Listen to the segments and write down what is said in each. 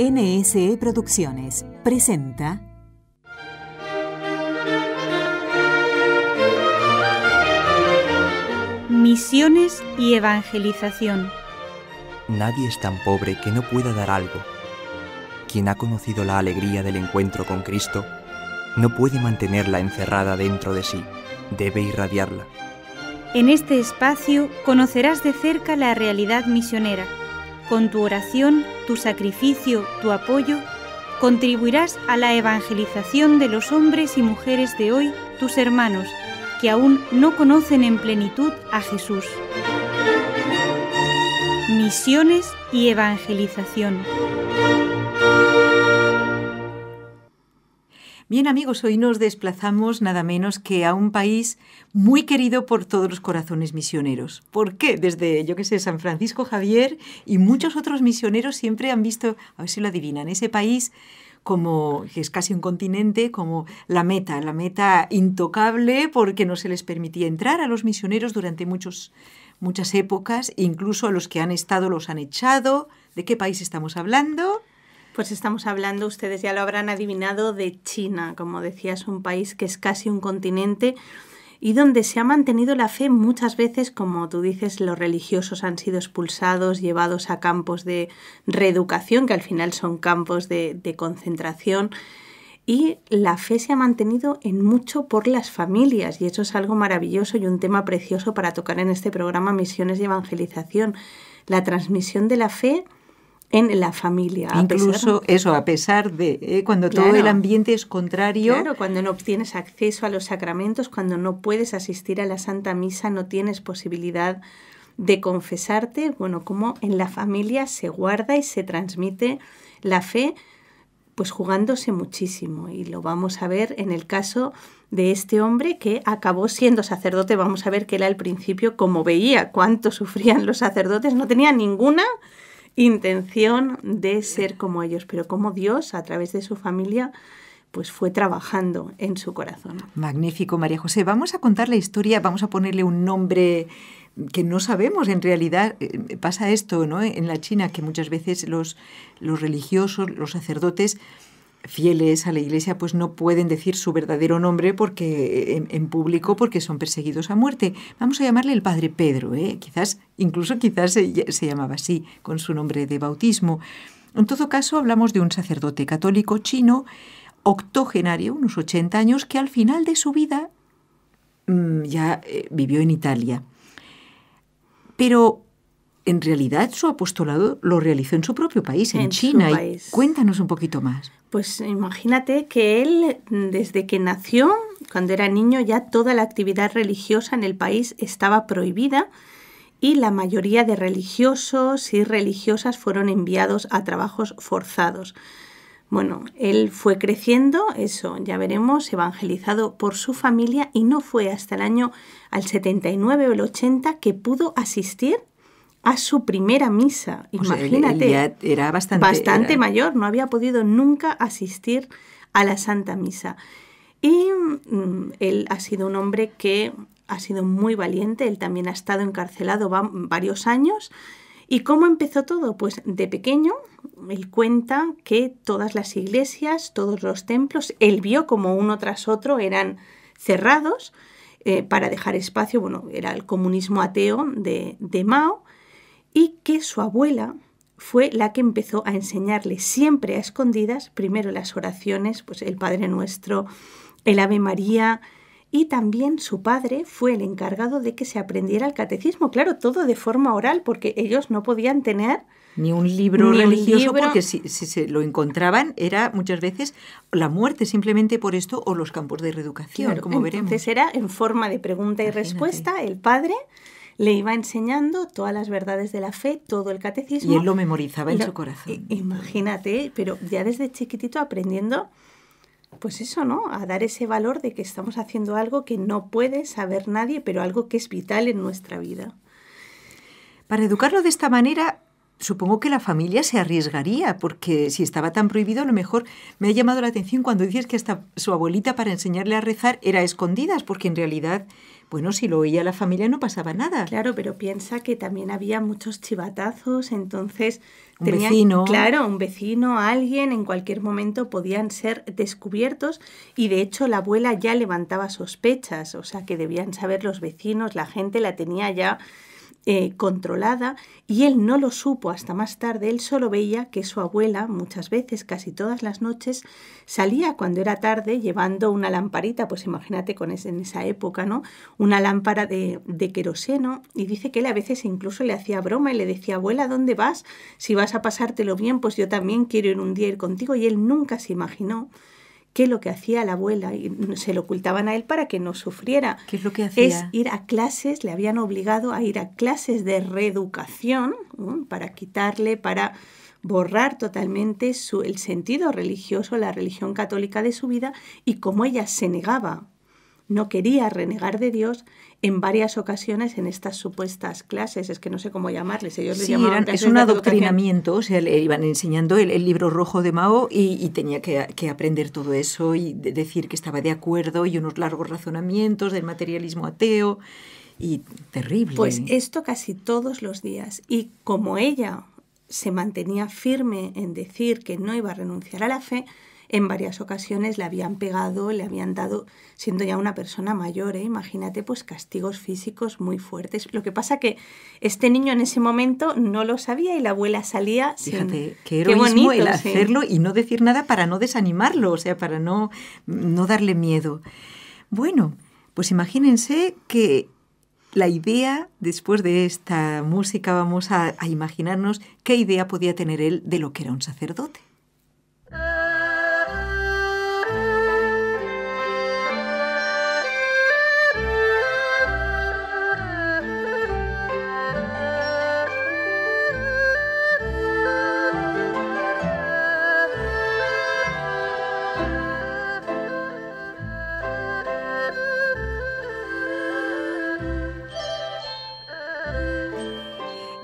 NSE Producciones presenta Misiones y Evangelización. Nadie es tan pobre que no pueda dar algo. Quien ha conocido la alegría del encuentro con Cristo, no puede mantenerla encerrada dentro de sí, debe irradiarla. En este espacio conocerás de cerca la realidad misionera con tu oración, tu sacrificio, tu apoyo, contribuirás a la evangelización de los hombres y mujeres de hoy, tus hermanos, que aún no conocen en plenitud a Jesús. Misiones y evangelización. Bien amigos, hoy nos desplazamos nada menos que a un país muy querido por todos los corazones misioneros. ¿Por qué? Desde, yo qué sé, San Francisco Javier y muchos otros misioneros siempre han visto, a ver si lo adivinan, ese país como que es casi un continente, como la meta, la meta intocable porque no se les permitía entrar a los misioneros durante muchos, muchas épocas, incluso a los que han estado los han echado. ¿De qué país estamos hablando? Pues estamos hablando, ustedes ya lo habrán adivinado, de China, como decías, un país que es casi un continente y donde se ha mantenido la fe muchas veces, como tú dices, los religiosos han sido expulsados, llevados a campos de reeducación, que al final son campos de, concentración. Y la fe se ha mantenido en mucho por las familias, y eso es algo maravilloso y un tema precioso para tocar en este programa Misiones de Evangelización. La transmisión de la fe en la familia. Incluso eso, a pesar de eh, cuando todo el ambiente es contrario. Claro, cuando no obtienes acceso a los sacramentos, cuando no puedes asistir a la Santa Misa, no tienes posibilidad de confesarte, bueno, como en la familia se guarda y se transmite la fe, pues jugándose muchísimo. Y lo vamos a ver en el caso de este hombre que acabó siendo sacerdote. Vamos a ver que él al principio, como veía cuánto sufrían los sacerdotes, no tenía ninguna intención de ser como ellos, pero como Dios, a través de su familia, pues fue trabajando en su corazón. Magnífico, María José. Vamos a contar la historia, vamos a ponerle un nombre que no sabemos en realidad eh, pasa esto ¿no? en la China que muchas veces los, los religiosos los sacerdotes fieles a la Iglesia pues no pueden decir su verdadero nombre porque eh, en, público porque son perseguidos a muerte. Vamos a llamarle el Padre Pedro, ¿eh? quizás incluso quizás se, llamaba así con su nombre de bautismo. En todo caso hablamos de un sacerdote católico chino octogenario, unos 80 años, que al final de su vida mm, ya eh, vivió en Italia. Pero en realidad su apostolado lo realizó en su propio país, en, China. cuéntanos un poquito más. Pues imagínate que él, desde que nació, cuando era niño, ya toda la actividad religiosa en el país estaba prohibida y la mayoría de religiosos y religiosas fueron enviados a trabajos forzados. Bueno, él fue creciendo, eso ya veremos, evangelizado por su familia y no fue hasta el año al 79 o el 80 que pudo asistir a su primera misa. Imagínate. era bastante, bastante mayor, no había podido nunca asistir a la Santa Misa. Y mm, él ha sido un hombre que ha sido muy valiente, él también ha estado encarcelado varios años. ¿Y cómo empezó todo? Pues de pequeño, él cuenta que todas las iglesias, todos los templos, él vio como uno tras otro eran cerrados eh, para dejar espacio, bueno, era el comunismo ateo de, de Mao, y que su abuela fue la que empezó a enseñarle siempre a escondidas, primero las oraciones, pues el Padre Nuestro, el Ave María, y también su padre fue el encargado de que se aprendiera el catecismo, claro, todo de forma oral, porque ellos no podían tener ni un libro religioso, porque si, se lo encontraban era muchas veces la muerte simplemente por esto o los campos de reeducación, como veremos. Entonces era en forma de pregunta y respuesta el padre le iba enseñando todas las verdades de la fe, todo el catecismo. Y él lo memorizaba en su corazón. Imagínate, pero ya desde chiquitito aprendiendo, pues eso, ¿no? A dar ese valor de que estamos haciendo algo que no puede saber nadie, pero algo que es vital en nuestra vida. Para educarlo de esta manera, supongo que la familia se arriesgaría, porque si estaba tan prohibido, a lo mejor me ha llamado la atención cuando dices que hasta su abuelita para enseñarle a rezar era escondidas, porque en realidad bueno, si lo oía la familia no pasaba nada. Claro, pero piensa que también había muchos chivatazos, entonces un vecino. Claro, un vecino, alguien, en cualquier momento podían ser descubiertos y de hecho la abuela ya levantaba sospechas, o sea que debían saber los vecinos, la gente la tenía ya eh, controlada y él no lo supo hasta más tarde, él solo veía que su abuela muchas veces, casi todas las noches, salía cuando era tarde llevando una lamparita, pues imagínate con en esa época, ¿no? Una lámpara de, de queroseno y dice que él a veces incluso le hacía broma y le decía, abuela, ¿dónde vas? Si vas a pasártelo bien, pues yo también quiero ir un día ir contigo y él nunca se imaginó qué es lo que hacía la abuela, y se lo ocultaban a él para que no sufriera. ¿Qué es lo que hacía? Es ir a clases, le habían obligado a ir a clases de reeducación para quitarle, para borrar totalmente su, el sentido religioso, la religión católica de su vida y como ella se negaba no quería renegar de Dios en varias ocasiones en estas supuestas clases, es que no sé cómo llamarles, ellos sí, llamaban Es un adoctrinamiento, o sea, le iban enseñando el, libro rojo de Mao y, tenía que, aprender todo eso y decir que estaba de acuerdo y unos largos razonamientos del materialismo ateo y terrible. Pues esto casi todos los días y como ella se mantenía firme en decir que no iba a renunciar a la fe, en varias ocasiones le habían pegado, le habían dado, siendo ya una persona mayor, ¿eh? imagínate, pues castigos físicos muy fuertes. Lo que pasa que este niño en ese momento no lo sabía y la abuela salía Fíjate, qué bonito, el hacerlo y no decir nada para no desanimarlo, o sea, para no, no darle miedo. Bueno, pues imagínense que la idea, después de esta música, vamos a, imaginarnos qué idea podía tener él de lo que era un sacerdote.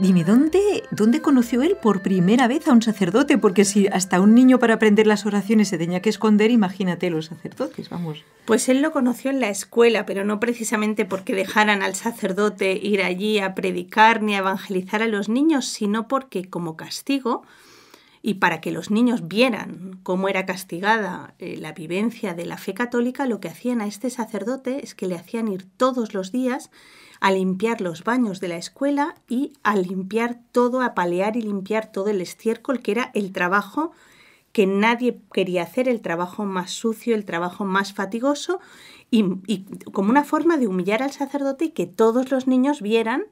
Dime, ¿dónde, ¿dónde conoció él por primera vez a un sacerdote? Porque si hasta un niño para aprender las oraciones se tenía que esconder, imagínate los sacerdotes, vamos. Pues él lo conoció en la escuela, pero no precisamente porque dejaran al sacerdote ir allí a predicar ni a evangelizar a los niños, sino porque como castigo y para que los niños vieran cómo era castigada eh, la vivencia de la fe católica, lo que hacían a este sacerdote es que le hacían ir todos los días a limpiar los baños de la escuela y a limpiar todo, a palear y limpiar todo el estiércol, que era el trabajo que nadie quería hacer, el trabajo más sucio, el trabajo más fatigoso, y, como una forma de humillar al sacerdote y que todos los niños vieran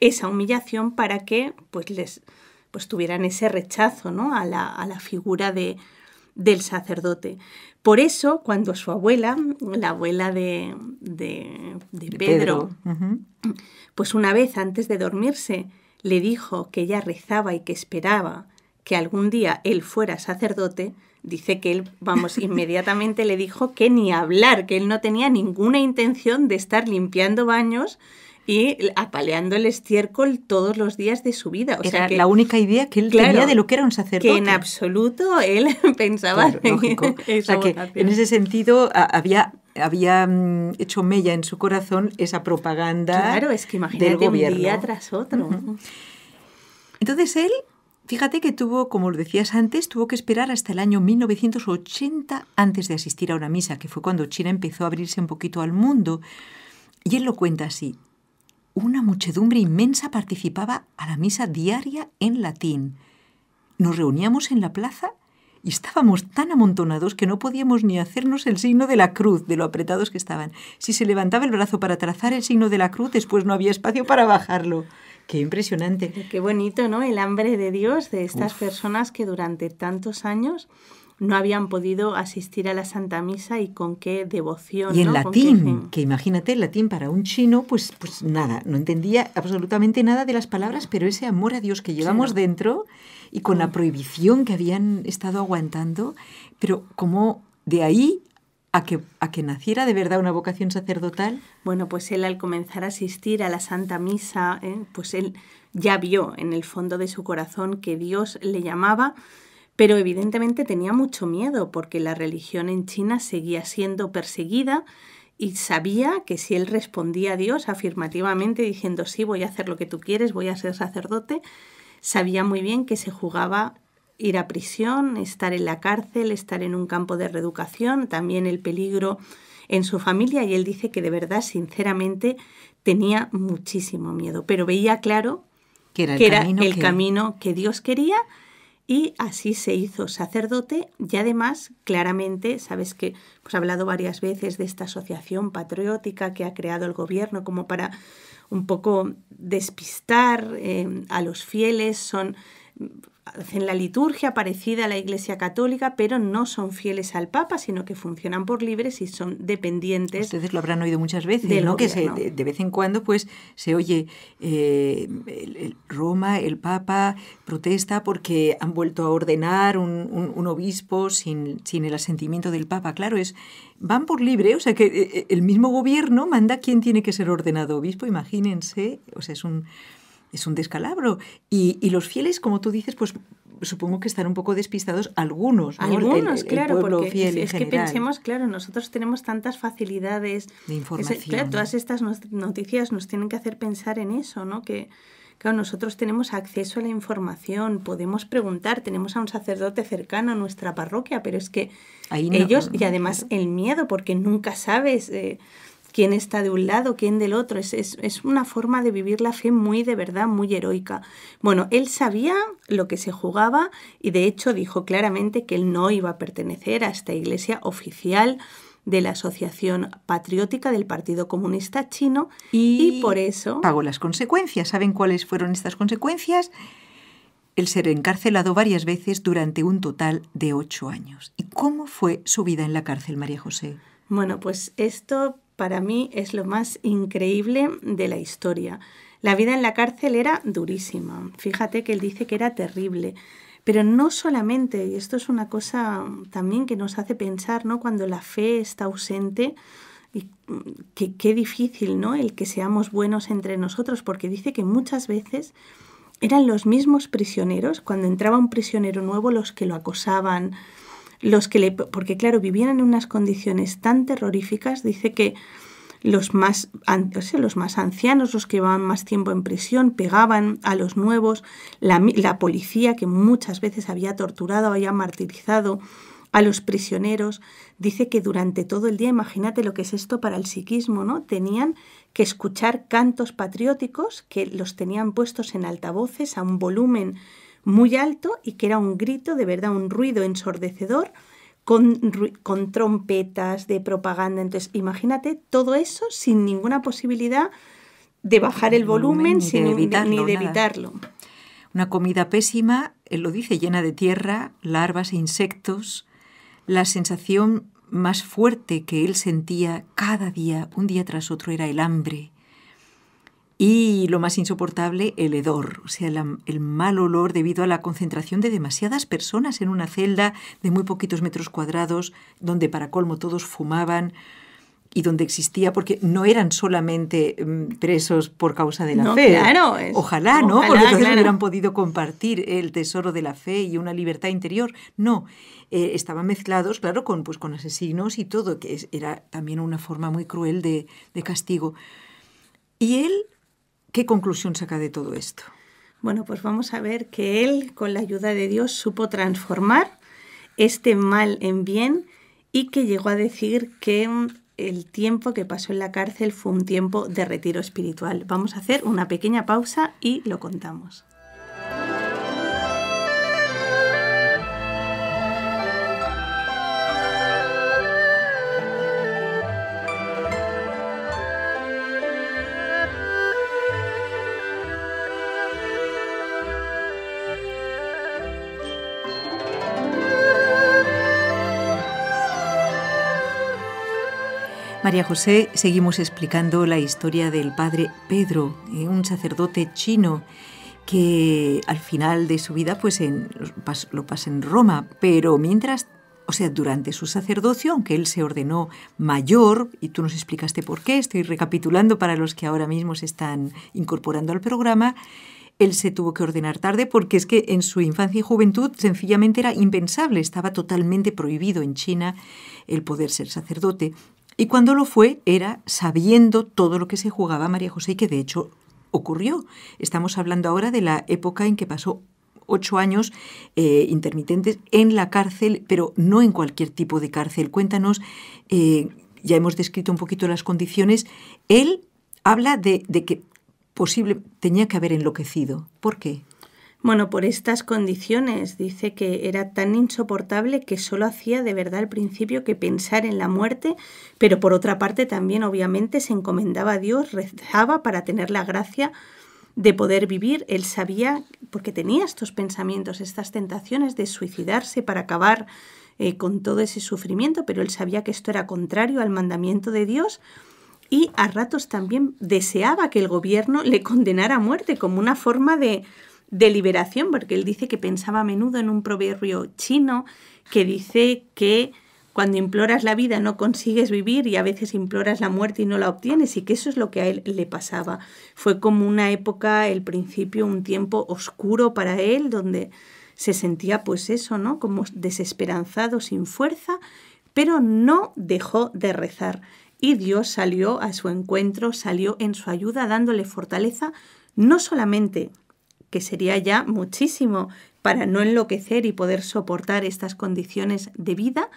esa humillación para que pues les pues tuvieran ese rechazo ¿no? a, la, a la figura de, del sacerdote. Por eso, cuando su abuela, la abuela de, de, Pedro, pues una vez antes de dormirse le dijo que ella rezaba y que esperaba que algún día él fuera sacerdote, dice que él, vamos, inmediatamente le dijo que ni hablar, que él no tenía ninguna intención de estar limpiando baños y apaleando el estiércol todos los días de su vida. O era sea la única idea que él tenía de lo que era un sacerdote. Que en absoluto él pensaba lógico. En, o sea que en ese sentido había había mm, hecho mella en su corazón esa propaganda claro, es que imagínate Un día tras otro. Entonces él, fíjate que tuvo, como lo decías antes, tuvo que esperar hasta el año 1980 antes de asistir a una misa, que fue cuando China empezó a abrirse un poquito al mundo. Y él lo cuenta así una muchedumbre inmensa participaba a la misa diaria en latín. Nos reuníamos en la plaza y estábamos tan amontonados que no podíamos ni hacernos el signo de la cruz, de lo apretados que estaban. Si se levantaba el brazo para trazar el signo de la cruz, después no había espacio para bajarlo. Qué impresionante. qué bonito, ¿no? El hambre de Dios de estas personas que durante tantos años no habían podido asistir a la Santa Misa y con qué devoción. Y en latín, que imagínate, el latín para un chino, pues, pues nada, no entendía absolutamente nada de las palabras, pero ese amor a Dios que llevamos dentro y con la mm. prohibición que habían estado aguantando, pero como de ahí a que, a que, naciera de verdad una vocación sacerdotal? Bueno, pues él al comenzar a asistir a la Santa Misa, ¿eh? pues él ya vio en el fondo de su corazón que Dios le llamaba pero evidentemente tenía mucho miedo porque la religión en China seguía siendo perseguida y sabía que si él respondía a Dios afirmativamente diciendo sí, voy a hacer lo que tú quieres, voy a ser sacerdote, sabía muy bien que se jugaba ir a prisión, estar en la cárcel, estar en un campo de reeducación, también el peligro en su familia y él dice que de verdad, sinceramente, tenía muchísimo miedo, pero veía claro que era el, camino que Dios quería y así se hizo sacerdote y además claramente, sabes que he hablado varias veces de esta asociación patriótica que ha creado el gobierno como para un poco despistar eh, a los fieles, son hacen la liturgia parecida a la Iglesia Católica, pero no son fieles al Papa, sino que funcionan por libres y son dependientes. Ustedes lo habrán oído muchas veces, ¿no? Que de, vez en cuando, pues, se oye eh, Roma, el Papa protesta porque han vuelto a ordenar un, obispo sin, sin, el asentimiento del Papa. Claro, es van por libre, o sea que eh, eh, el mismo gobierno manda quién tiene que ser ordenado obispo. Imagínense, o sea, es un es un descalabro. Y, los fieles, como tú dices, pues supongo que están un poco despistados algunos, Algunos, claro, porque es, que pensemos, claro, nosotros tenemos tantas facilidades de información. claro, todas estas noticias nos tienen que hacer pensar en eso, ¿no? Que claro, nosotros tenemos acceso a la información, podemos preguntar, tenemos a un sacerdote cercano a nuestra parroquia, pero es que ellos y además el miedo porque nunca sabes eh, quién está de un lado, quién del otro. Es, es una forma de vivir la fe muy de verdad, muy heroica. Bueno, él sabía lo que se jugaba y de hecho dijo claramente que él no iba a pertenecer a esta iglesia oficial de la Asociación Patriótica del Partido Comunista Chino y, por eso... Pagó las consecuencias. ¿Saben cuáles fueron estas consecuencias? El ser encarcelado varias veces durante un total de ocho años. ¿Y cómo fue su vida en la cárcel, María José? Bueno, pues esto para mí es lo más increíble de la historia. La vida en la cárcel era durísima. Fíjate que él dice que era terrible. Pero no solamente, y esto es una cosa también que nos hace pensar, ¿no? Cuando la fe está ausente, y mm, qué difícil, ¿no? El que seamos buenos entre nosotros, porque dice que muchas veces eran los mismos prisioneros, cuando entraba un prisionero nuevo, los que lo acosaban, los que le, porque claro, vivían en unas condiciones tan terroríficas, dice que los más, los más ancianos, los que llevaban más tiempo en prisión, pegaban a los nuevos, la, la policía que muchas veces había torturado, había martirizado, a los prisioneros. Dice que durante todo el día, imagínate lo que es esto para el psiquismo, ¿no? Tenían que escuchar cantos patrióticos que los tenían puestos en altavoces a un volumen muy alto y que era un grito, de verdad, un ruido ensordecedor con, trompetas de propaganda. Entonces, imagínate todo eso sin ninguna posibilidad de bajar el volumen, sin, Ni de evitarlo. Una comida pésima, él lo dice, llena de tierra, larvas e insectos. La sensación más fuerte que él sentía cada día, un día tras otro, era el hambre. Y lo más insoportable, el hedor, o sea, el mal olor debido a la concentración de demasiadas personas en una celda de muy poquitos metros cuadrados, donde para colmo todos fumaban y donde existía, porque no eran solamente mm, presos por causa de la fe. ojalá, ¿no? Ojalá, porque entonces hubieran podido compartir el tesoro de la fe y una libertad interior. No, eh, estaban mezclados, claro, con, pues, con asesinos y todo, que era también una forma muy cruel de castigo. Y él ¿Qué conclusión saca de todo esto? Bueno, pues vamos a ver que él, con la ayuda de Dios, supo transformar este mal en bien y que llegó a decir que mm, el tiempo que pasó en la cárcel fue un tiempo de retiro espiritual. Vamos a hacer una pequeña pausa y lo contamos. María José, seguimos explicando la historia del padre Pedro, eh, un sacerdote chino que al final de su vida pues lo pasa en Roma, pero mientras, o sea, durante su sacerdocio, aunque él se ordenó mayor, y tú nos explicaste por qué, estoy recapitulando para los que ahora mismo se están incorporando al programa, él se tuvo que ordenar tarde porque es que en su infancia y juventud sencillamente era impensable, estaba totalmente prohibido en China el poder ser sacerdote. Y cuando lo fue, era sabiendo todo lo que se jugaba María José y que de hecho ocurrió. Estamos hablando ahora de la época en que pasó ocho años eh, intermitentes en la cárcel, pero no en cualquier tipo de cárcel. Cuéntanos, eh, ya hemos descrito un poquito las condiciones. Él habla de, de que posible tenía que haber enloquecido. ¿Por qué? Bueno, por estas condiciones dice que era tan insoportable que solo hacía de verdad al principio que pensar en la muerte, pero por otra parte también obviamente se encomendaba a Dios, rezaba para tener la gracia de poder vivir. Él sabía, porque tenía estos pensamientos, estas tentaciones de suicidarse para acabar eh, con todo ese sufrimiento, pero él sabía que esto era contrario al mandamiento de Dios y a ratos también deseaba que el gobierno le condenara a muerte como una forma de deliberación porque él dice que pensaba a menudo en un proverbio chino que dice que cuando imploras la vida no consigues vivir y a veces imploras la muerte y no la obtienes y que eso es lo que a él le pasaba. Fue como una época, el principio, un tiempo oscuro para él donde se sentía pues eso, ¿no? Como desesperanzado, sin fuerza, pero no dejó de rezar y Dios salió a su encuentro, salió en su ayuda dándole fortaleza no solamente que sería ya muchísimo para no enloquecer y poder soportar estas condiciones de vida,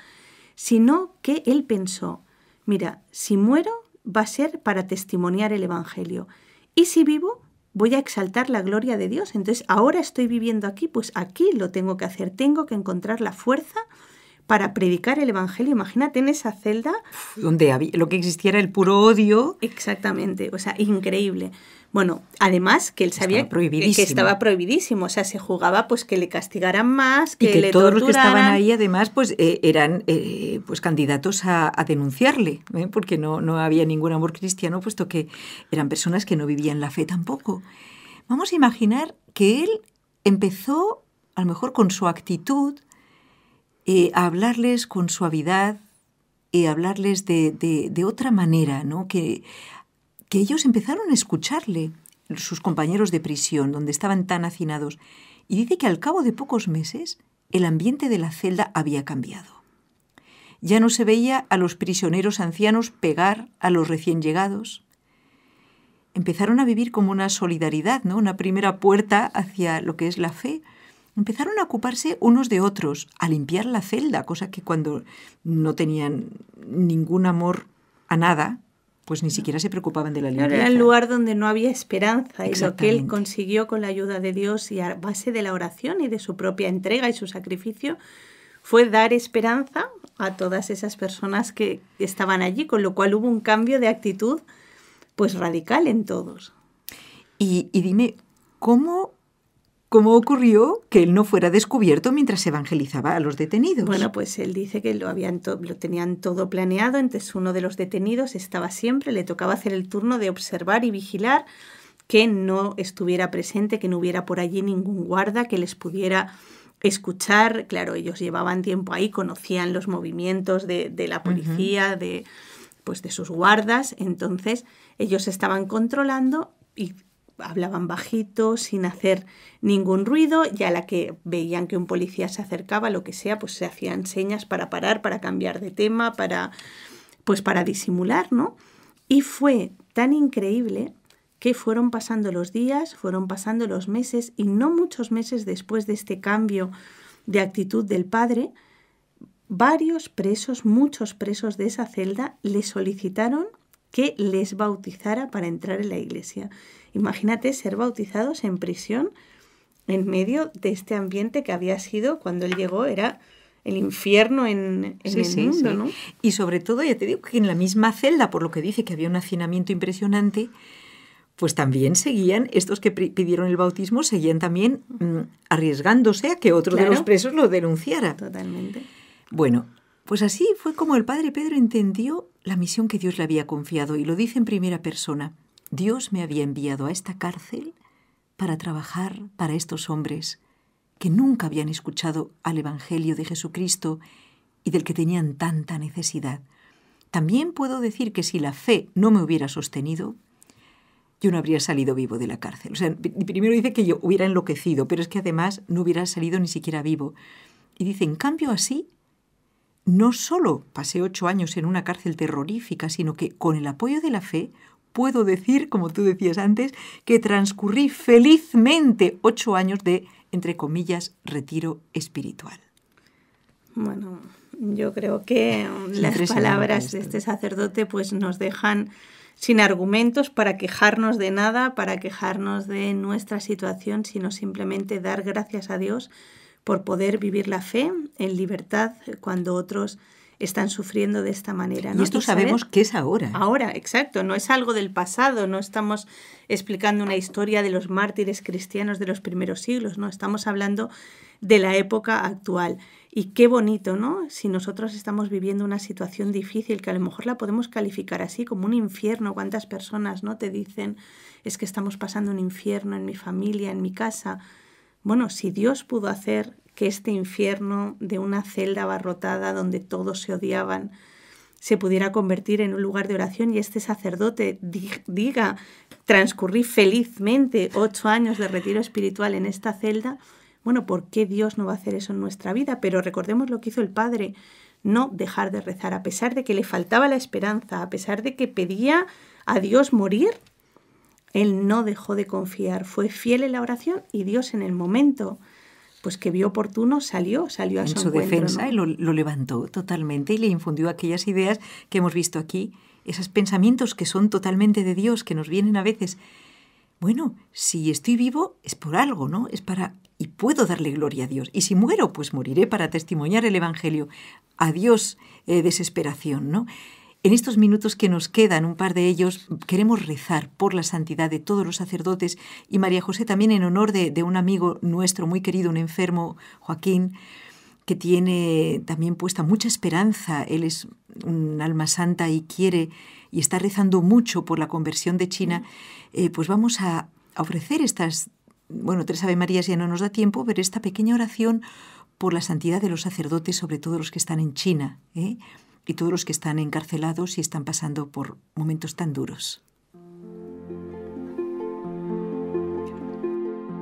sino que él pensó, mira, si muero va a ser para testimoniar el Evangelio, y si vivo voy a exaltar la gloria de Dios, entonces ahora estoy viviendo aquí, pues aquí lo tengo que hacer, tengo que encontrar la fuerza para predicar el Evangelio. Imagínate en esa celda. Donde lo que existiera el puro odio. Exactamente, o sea, increíble. Bueno, además que él sabía que estaba prohibidísimo, o sea, se jugaba pues que le castigaran más, que, y que todos los que estaban ahí además pues eh, eran eh, pues candidatos a, denunciarle, ¿eh? porque no, no había ningún amor cristiano, puesto que eran personas que no vivían la fe tampoco. Vamos a imaginar que él empezó, a lo mejor con su actitud, a hablarles con suavidad, y hablarles de, de, otra manera, ¿no? que que ellos empezaron a escucharle, sus compañeros de prisión, donde estaban tan hacinados, y dice que al cabo de pocos meses el ambiente de la celda había cambiado. Ya no se veía a los prisioneros ancianos pegar a los recién llegados. Empezaron a vivir como una solidaridad, ¿no? una primera puerta hacia lo que es la fe. Empezaron a ocuparse unos de otros, a limpiar la celda, cosa que cuando no tenían ningún amor a nada, pues ni siquiera se preocupaban de la ley. Era el lugar donde no había esperanza y lo que él consiguió con la ayuda de Dios y a base de la oración y de su propia entrega y su sacrificio fue dar esperanza a todas esas personas que estaban allí, con lo cual hubo un cambio de actitud pues radical en todos. y dime, ¿cómo ¿Cómo ocurrió que él no fuera descubierto mientras evangelizaba a los detenidos? Bueno, pues él dice que lo, tenían todo planeado, entonces uno de los detenidos estaba siempre, le tocaba hacer el turno de observar y vigilar que no estuviera presente, que no hubiera por allí ningún guarda que les pudiera escuchar. Claro, ellos llevaban tiempo ahí, conocían los movimientos de, la policía, de, pues de sus guardas, entonces ellos estaban controlando y hablaban bajito, sin hacer ningún ruido, y a la que veían que un policía se acercaba, lo que sea, pues se hacían señas para parar, para cambiar de tema, para pues para disimular, ¿no? Y fue tan increíble que fueron pasando los días, fueron pasando los meses y no muchos meses después de este cambio de actitud del padre, varios presos, muchos presos de esa celda le solicitaron que les bautizara para entrar en la iglesia. Imagínate ser bautizados en prisión en medio de este ambiente que había sido cuando él llegó, era el infierno en, el mundo, Y sobre todo, ya te digo que en la misma celda, por lo que dice que había un hacinamiento impresionante, pues también seguían, estos que pidieron el bautismo, seguían también mm, arriesgándose a que otro de los presos lo denunciara. Totalmente. Bueno, pues así fue como el padre Pedro entendió la misión que Dios le había confiado y lo dice en primera persona. Dios me había enviado a esta cárcel para trabajar para estos hombres que nunca habían escuchado al Evangelio de Jesucristo y del que tenían tanta necesidad. También puedo decir que si la fe no me hubiera sostenido, yo no habría salido vivo de la cárcel. O sea, primero dice que yo hubiera enloquecido, pero es que además no hubiera salido ni siquiera vivo. Y dice, en cambio así, no solo pasé ocho años en una cárcel terrorífica, sino que con el apoyo de la fe puedo decir, como tú decías antes, que transcurrí felizmente ocho años de, entre comillas, retiro espiritual. Bueno, yo creo que um, las palabras de este sacerdote pues nos dejan sin argumentos para quejarnos de nada, para quejarnos de nuestra situación, sino simplemente dar gracias a Dios por poder vivir la fe en libertad cuando otros están sufriendo de esta manera. Y esto sabemos que es ahora. Ahora, exacto, no es algo del pasado, no estamos explicando una historia de los mártires cristianos de los primeros siglos, no, estamos hablando de la época actual. Y qué bonito, ¿no? Si nosotros estamos viviendo una situación difícil, que a lo mejor la podemos calificar así como un infierno, cuántas personas, ¿no? Te dicen, es que estamos pasando un infierno en mi familia, en mi casa bueno, si Dios pudo hacer que este infierno de una celda abarrotada donde todos se odiaban se pudiera convertir en un lugar de oración y este sacerdote diga, transcurrí felizmente ocho años de retiro espiritual en esta celda, bueno, ¿por qué Dios no va a hacer eso en nuestra vida? Pero recordemos lo que hizo el Padre, no dejar de rezar, a pesar de que le faltaba la esperanza, a pesar de que pedía a Dios morir él no dejó de confiar, fue fiel en la oración y Dios en el momento pues que vio oportuno salió, salió a su, defensa y lo, lo, levantó totalmente y le infundió aquellas ideas que hemos visto aquí, esos pensamientos que son totalmente de Dios, que nos vienen a veces. Bueno, si estoy vivo es por algo, ¿no? Es para y puedo darle gloria a Dios. Y si muero, pues moriré para testimoniar el evangelio. Adiós eh, desesperación, ¿no? En estos minutos que nos quedan, un par de ellos, queremos rezar por la santidad de todos los sacerdotes y María José también en honor de, un amigo nuestro muy querido, un enfermo, Joaquín, que tiene también puesta mucha esperanza. Él es un alma santa y quiere y está rezando mucho por la conversión de China. Eh, pues vamos a, ofrecer estas, bueno, tres Ave Marías ya no nos da tiempo, pero esta pequeña oración por la santidad de los sacerdotes, sobre todo los que están en China. ¿eh? y todos los que están encarcelados y están pasando por momentos tan duros.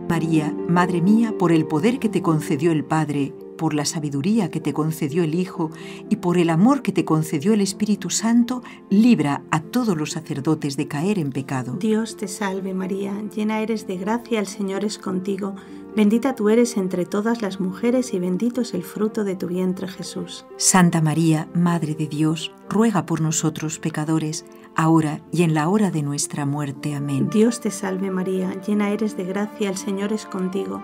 María, Madre mía, por el poder que te concedió el Padre por la sabiduría que te concedió el Hijo y por el amor que te concedió el Espíritu Santo, libra a todos los sacerdotes de caer en pecado. Dios te salve María, llena eres de gracia, el Señor es contigo, bendita tú eres entre todas las mujeres y bendito es el fruto de tu vientre Jesús. Santa María, Madre de Dios, ruega por nosotros pecadores, ahora y en la hora de nuestra muerte. Amén. Dios te salve María, llena eres de gracia, el Señor es contigo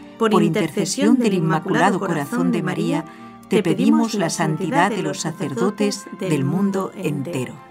por intercesión del Inmaculado Corazón de María, te pedimos la santidad de los sacerdotes del mundo entero.